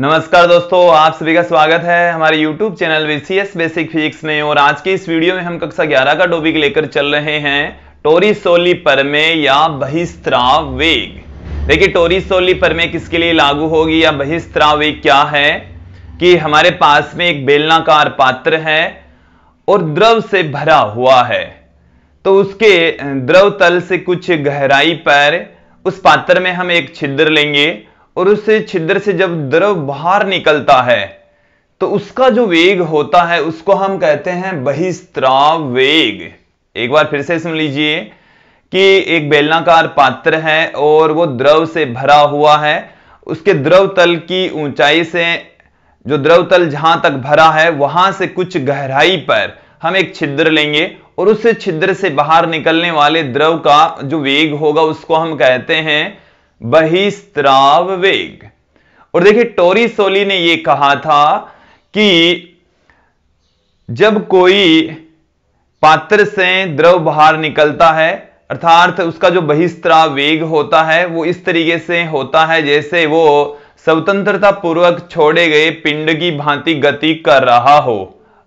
नमस्कार दोस्तों आप सभी का स्वागत है हमारे YouTube channel VCS basic physics में और आज की इस वीडियो में हम कक्षा 11 का टॉपिक लेकर चल रहे हैं टोरीसोली परमे या बहिस्त्राव वेग देखिए टोरीसोली परमे किसके लिए लागू होगी या बहिस्त्राव वेग क्या है कि हमारे पास में एक बेलनाकार पात्र है और द्रव से भरा हुआ है तो उसके द्रव तल से कुछ गहराई पर उस पात्र में हम एक छिद्र लेंगे और उस छिद्र से जब द्रव बाहर निकलता है तो उसका जो वेग होता है उसको हम कहते हैं बहिस्त्राव वेग एक बार फिर से सुन लीजिए कि एक बेलनाकार पात्र है और वो द्रव से भरा हुआ है उसके द्रव तल की ऊंचाई से जो द्रव तल जहां तक भरा है वहां से कुछ गहराई पर हम एक छिद्र लेंगे और उस छिद्र से बाहर निकलने वाले द्रव का जो वेग होगा उसको हम कहते हैं बहिस्त्राव वेग और देखिए टोरी सोली ने यह कहा था कि जब कोई पात्र से द्रव बाहर निकलता है अर्थात उसका जो बहिस्त्राव वेग होता है वो इस तरीके से होता है जैसे वो स्वतंत्रता पूर्वक छोड़े गए पिंड की भांति गति कर रहा हो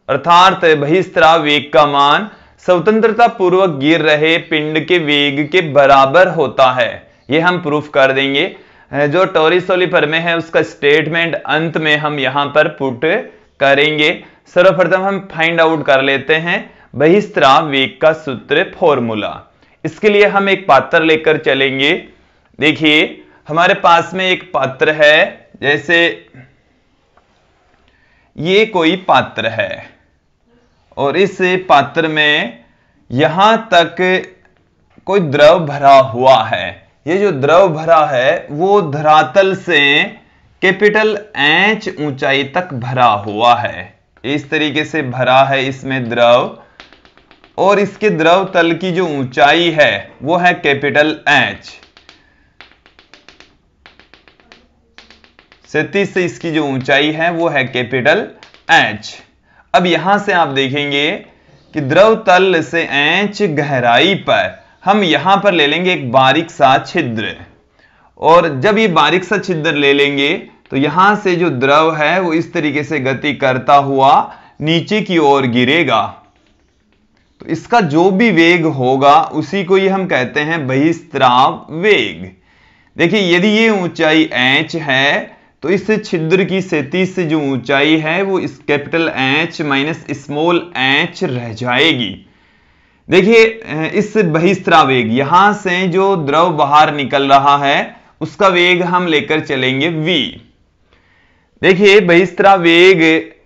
अर्थात बहिस्त्राव वेग का मान स्वतंत्रता पूर्वक गिर रहे पिंड के वेग के बराबर होता है ये हम प्रूफ कर देंगे जो टोरिसोली पर में है उसका स्टेटमेंट अंत में हम यहां पर पुट करेंगे सर्वप्रथम हम फाइंड आउट कर लेते हैं बहिस्त्रा वेग का सूत्र फॉर्मूला इसके लिए हम एक पात्र लेकर चलेंगे देखिए हमारे पास में एक पात्र है जैसे ये कोई पात्र है और इस पात्र में यहां तक कोई द्रव भरा हुआ है ये जो द्रव भरा है वो धरातल से कैपिटल एच ऊंचाई तक भरा हुआ है इस तरीके से भरा है इसमें द्रव और इसके द्रव तल की जो ऊंचाई है वो है कैपिटल एच सैतीस से इसकी जो ऊंचाई है वो है कैपिटल एच अब यहां से आप देखेंगे कि द्रव तल से एच गहराई पर हम यहां पर ले लेंगे एक बारीक सा छिद्र और जब ये बारीक सा छिद्र ले लेंगे तो यहां से जो द्रव है वो इस तरीके से गति करता हुआ नीचे की ओर गिरेगा तो इसका जो भी वेग होगा उसी को ही हम कहते हैं बहिस्त्राव वेग देखिए यदि ये ऊंचाई एच है तो इस छिद्र की सेती से जो ऊंचाई है वो इस capital H minus small H रह जाएगी देखिए इस बहिस्त्रा वेग यहां से जो द्रव बाहर निकल रहा है उसका वेग हम लेकर चलेंगे v देखिए बहिस्त्रा वेग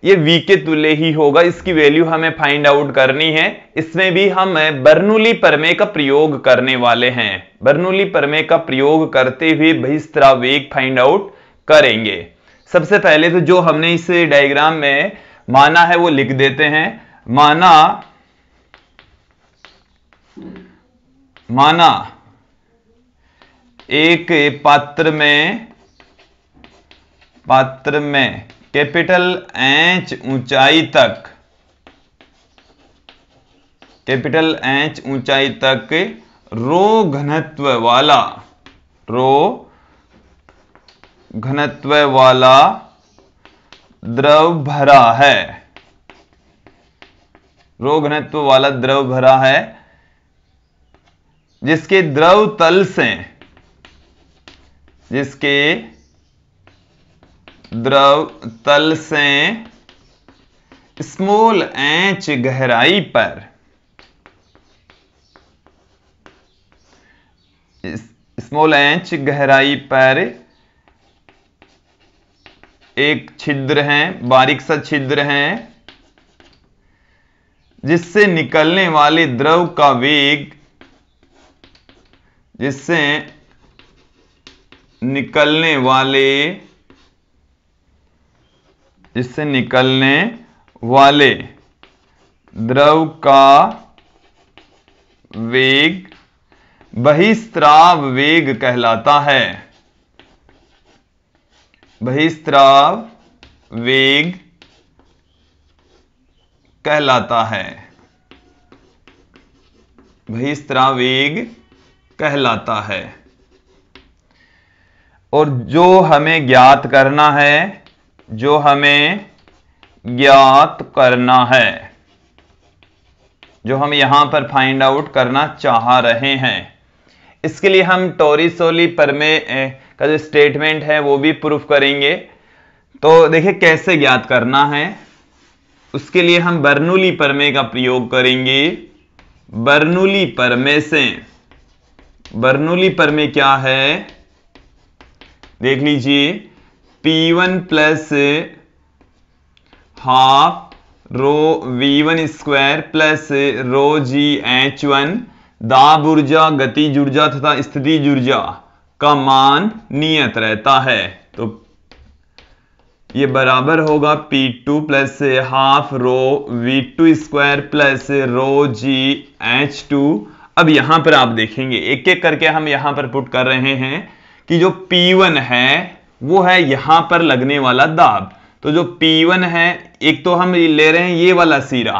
ये v के तुल्य ही होगा इसकी वैल्यू हमें फाइंड आउट करनी है इसमें भी हम बर्नूली परमे का प्रयोग करने वाले हैं बर्नूली परमे का प्रयोग करते हुए बहिस्त्रा वेग फाइंड आउट करेंगे सबसे पहले तो जो हमने इस डायग्राम में माना है वो लिख देते हैं माना माना एक पात्र में पात्र में कैपिटल एच ऊंचाई तक कैपिटल एच ऊंचाई तक रो घनत्व वाला रो घनत्व वाला द्रव भरा है रो घनत्व वाला द्रव भरा है जिसके द्रव तल से जिसके द्रव तल से स्मॉल एच गहराई पर स्मॉल एच गहराई पर एक छिद्र है बारीक सा छिद्र है जिससे निकलने वाले द्रव का वेग जिससे निकलने वाले जिससे निकलने वाले द्रव का वेग बहिस्त्राव वेग कहलाता है बहिस्त्राव वेग कहलाता है बहिस्त्राव वेग कहलाता है और जो हमें ज्ञात करना है जो हमें ज्ञात करना है जो हम यहां पर फाइंड आउट करना चाह रहे हैं इसके लिए हम टोरिसोली परमे का जो स्टेटमेंट है वो भी प्रूफ करेंगे तो देखिए कैसे ज्ञात करना है उसके लिए हम बर्नुली परमे का प्रयोग करेंगे बर्नूली परमे से बर्नूली पर में क्या है देख लीजिए P1 one plus half rho V1 one square plus rho g h one दाब ऊर्जा गति ऊर्जा तथा स्थिति ऊर्जा का मान नियत रहता है तो ये बराबर होगा P2 two plus half rho v two square plus rho g h two अब यहां पर आप देखेंगे एक एक करके हम यहां पर पुट कर रहे हैं कि जो P1 है वो है यहां पर लगने वाला दाब तो जो P1 है एक तो हम ले रहे हैं ये वाला सिरा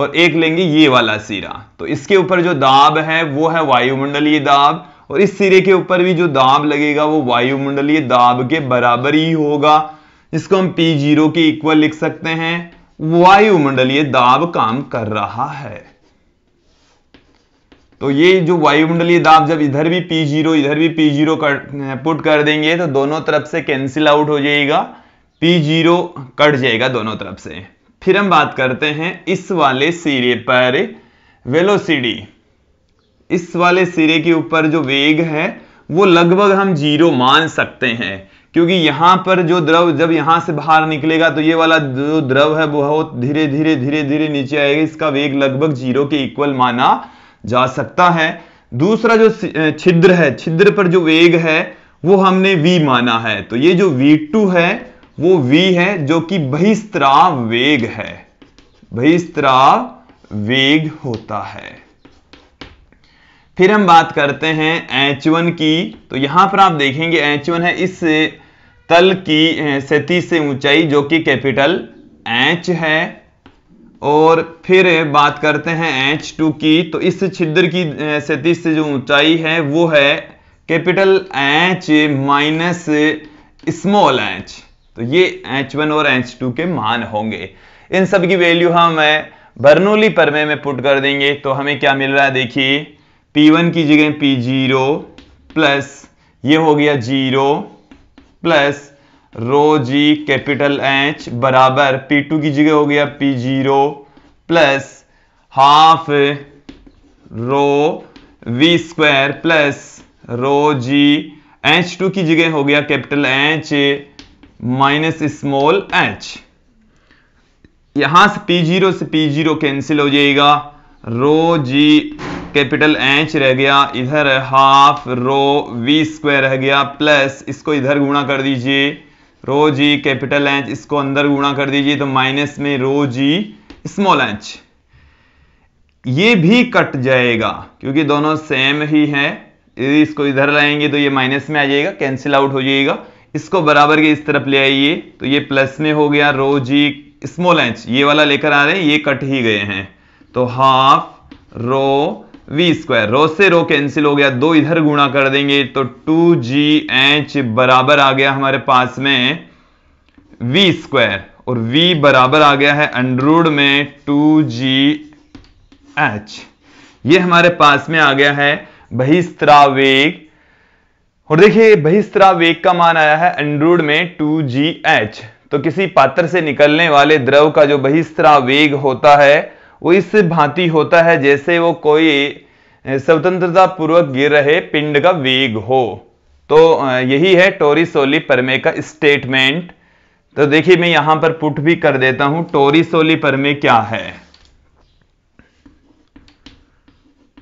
और एक लेंगे ये वाला सिरा तो इसके ऊपर जो दाब है वो है वायुमंडलीय दाब और इस सिरे के ऊपर भी जो दाब लगेगा वो वायुमंडलीय दाब के बराबर ही होगा इसको हम P0 के इक्वल लिख सकते हैं वायुमंडलीय दाब काम कर रहा है तो ये जो वायुमंडलीय दाब जब इधर भी पी जीरो इधर भी पी जीरो कर पुट कर देंगे तो दोनों तरफ से कैंसिल आउट हो जाएगा पी जीरो कट जाएगा दोनों तरफ से फिर हम बात करते हैं इस वाले सिरे पर वेलोसिटी इस वाले सिरे के ऊपर जो वेग है वो लगभग हम जीरो मान सकते हैं क्योंकि यहां पर जो द्रव जब यहां से बाहर निकलेगा तो ये वाला जो द्रव है बहुत धीरे धीरे धीरे धीरे नीचे आएगा इसका वेग लगभग जीरो के इक्वल माना जा सकता है दूसरा जो छिद्र है छिद्र पर जो वेग है वो हमने v माना है तो ये जो v2 है वो v है जो कि बहिस्त्राव वेग है बहिस्त्राव वेग होता है फिर हम बात करते हैं H1 की तो यहां पर आप देखेंगे H1 है इस तल की सती से ऊंचाई जो कि कैपिटल H है और फिर बात करते हैं एच टू की तो इस छिद्र की सतीस से जो ऊंचाई है वो है capital H minus small H तो ये एच वन और एच टू के मान होंगे इन सब की वैल्यू हम बर्नोली परमे में पुट कर देंगे तो हमें क्या मिल रहा है देखिए पी वन की जगह पी जीरो प्लस ये हो गया zero plus rho g capital H बराबर पी टू की जगह हो गया p zero plus half rho v square plus rho g h two की जगह हो गया capital H minus small H यहां से पी जीरो से पी जीरो कैंसिल हो जाएगा रो जी कैपिटल एच रह गया इधर हाफ रो वी स्क्वायर रह गया प्लस इसको इधर गुणा कर दीजिए रो जी कैपिटल एच इसको अंदर गुणा कर दीजिए तो माइनस में रो जी स्मॉल एच ये भी कट जाएगा क्योंकि दोनों सेम ही है यदि इसको इधर लाएंगे तो ये माइनस में आ जाएगा कैंसिल आउट हो जाएगा इसको बराबर के इस तरफ ले आइए तो ये प्लस में हो गया रो जी स्मॉल एच ये वाला लेकर आ रहे हैं ये कट ही गए हैं तो half rho v square rho से रो कैंसिल हो गया दो इधर गुणा कर देंगे तो टू जी एच बराबर आ गया हमारे पास में वी स्क्वायर और v बराबर आ गया है अंडरूड में टू जी एच ये हमारे पास में आ गया है बहिस्त्रावेग और देखिए बहिस्त्रावेग का मान आया है अंडरूड में टू जी एच तो किसी पात्र से निकलने वाले द्रव का जो बहिस्त्रावेग होता है वो इस भांति होता है जैसे वो कोई स्वतंत्रता पूर्वक गिर रहे पिंड का वेग हो तो यही है टोरिसोली परमे का स्टेटमेंट तो देखिए मैं यहां पर पुट भी कर देता हूं टोरिसोली परमे क्या है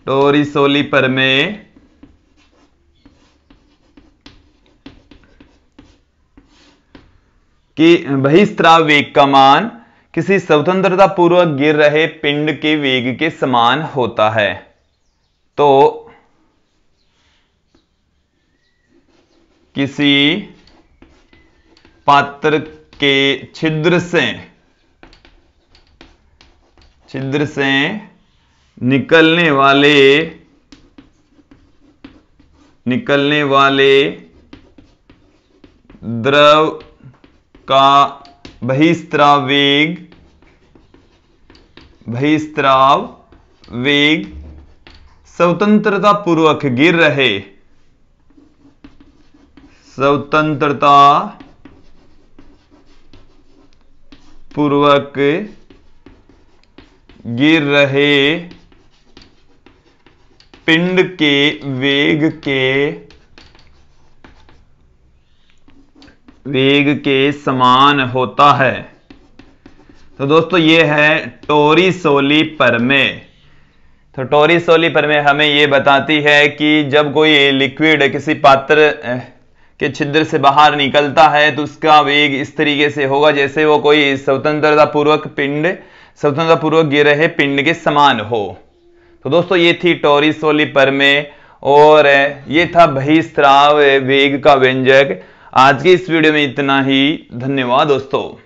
टोरिसोली परमे कि बहिस्त्राव वेग का मान किसी स्वतंत्रता पूर्वक गिर रहे पिंड के वेग के समान होता है तो किसी पात्र के छिद्र से छिद्र से निकलने वाले निकलने वाले द्रव का बहिस्त्राव वेग भई वेग स्वतंत्रता पूर्वक गिर रहे स्वतंत्रता पूर्वक गिर रहे पिंड के वेग के वेग के समान होता है तो दोस्तों ये है टोरी सोली परमे तो टोरी सोली परमे हमें ये बताती है कि जब कोई लिक्विड किसी पात्र के छिद्र से बाहर निकलता है तो उसका वेग इस तरीके से होगा जैसे वो कोई स्वतंत्रता पूर्वक पिंड स्वतंत्रता पूर्वक गिर रहे पिंड के समान हो तो दोस्तों ये थी टोरी सोली परमे और ये था बहिस्त्राव वेग का व्यंजक आज की इस वीडियो में इतना ही धन्यवाद दोस्तों